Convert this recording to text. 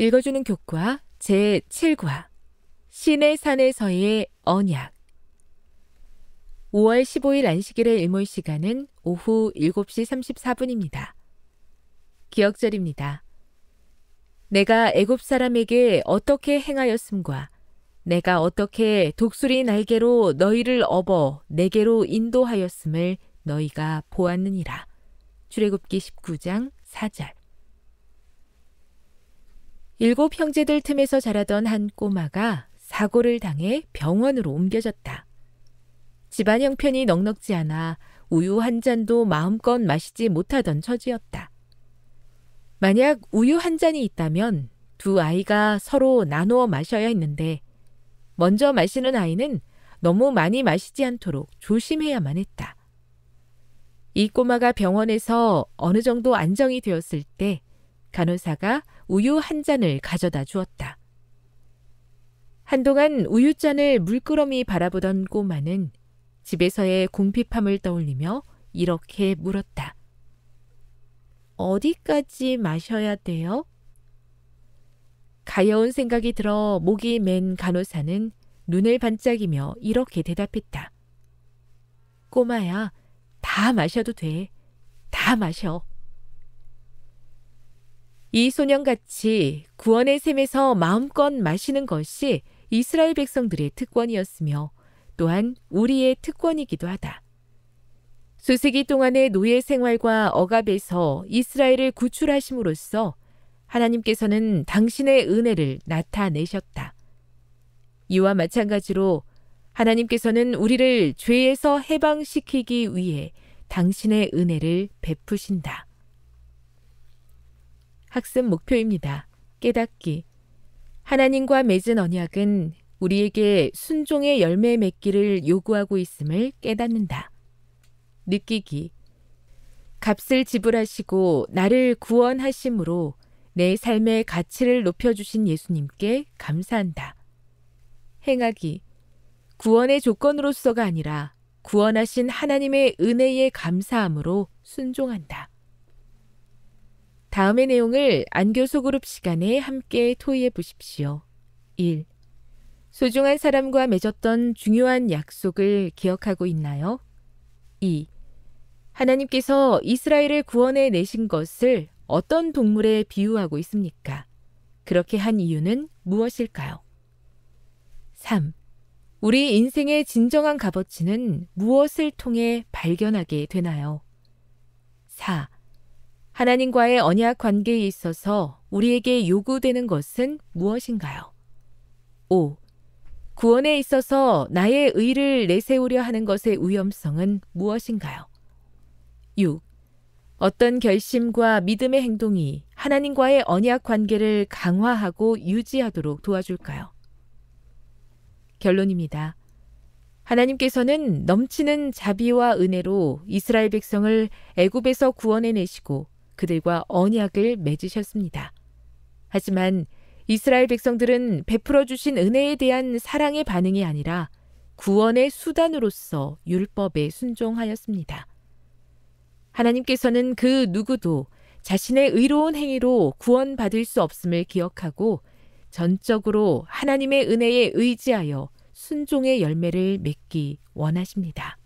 읽어주는 교과 제7과 신의 산에서의 언약 5월 15일 안식일의 일몰 시간은 오후 7시 34분입니다. 기억절입니다. 내가 애굽 사람에게 어떻게 행하였음과 내가 어떻게 독수리 날개로 너희를 업어 내게로 인도하였음을 너희가 보았느니라. 출애굽기 19장 4절 일곱 형제들 틈에서 자라던 한 꼬마가 사고를 당해 병원으로 옮겨졌다. 집안 형편이 넉넉지 않아 우유 한 잔도 마음껏 마시지 못하던 처지였다. 만약 우유 한 잔이 있다면 두 아이가 서로 나누어 마셔야 했는데 먼저 마시는 아이는 너무 많이 마시지 않도록 조심해야만 했다. 이 꼬마가 병원에서 어느 정도 안정이 되었을 때 간호사가 우유 한 잔을 가져다 주었다. 한동안 우유잔을 물끄러미 바라보던 꼬마는 집에서의 궁핍함을 떠올리며 이렇게 물었다. 어디까지 마셔야 돼요? 가여운 생각이 들어 목이 맨 간호사는 눈을 반짝이며 이렇게 대답했다. 꼬마야, 다 마셔도 돼. 다 마셔. 이 소년같이 구원의 샘에서 마음껏 마시는 것이 이스라엘 백성들의 특권이었으며 또한 우리의 특권이기도 하다. 수세기 동안의 노예 생활과 억압에서 이스라엘을 구출하심으로써 하나님께서는 당신의 은혜를 나타내셨다. 이와 마찬가지로 하나님께서는 우리를 죄에서 해방시키기 위해 당신의 은혜를 베푸신다. 학습 목표입니다. 깨닫기. 하나님과 맺은 언약은 우리에게 순종의 열매 맺기를 요구하고 있음을 깨닫는다. 느끼기. 값을 지불하시고 나를 구원하심으로 내 삶의 가치를 높여주신 예수님께 감사한다. 행하기. 구원의 조건으로서가 아니라 구원하신 하나님의 은혜에 감사함으로 순종한다. 다음의 내용을 안교소 그룹 시간에 함께 토의해 보십시오. 1. 소중한 사람과 맺었던 중요한 약속을 기억하고 있나요? 2. 하나님께서 이스라엘을 구원해 내신 것을 어떤 동물에 비유하고 있습니까? 그렇게 한 이유는 무엇일까요? 3. 우리 인생의 진정한 값어치는 무엇을 통해 발견하게 되나요? 4. 하나님과의 언약 관계에 있어서 우리에게 요구되는 것은 무엇인가요? 5. 구원에 있어서 나의 의를 내세우려 하는 것의 위험성은 무엇인가요? 6. 어떤 결심과 믿음의 행동이 하나님과의 언약 관계를 강화하고 유지하도록 도와줄까요? 결론입니다. 하나님께서는 넘치는 자비와 은혜로 이스라엘 백성을 애굽에서 구원해 내시고 그들과 언약을 맺으셨습니다. 하지만 이스라엘 백성들은 베풀어 주신 은혜에 대한 사랑의 반응이 아니라 구원의 수단으로서 율법에 순종하였습니다. 하나님께서는 그 누구도 자신의 의로운 행위로 구원받을 수 없음을 기억하고 전적으로 하나님의 은혜에 의지하여 순종의 열매를 맺기 원하십니다.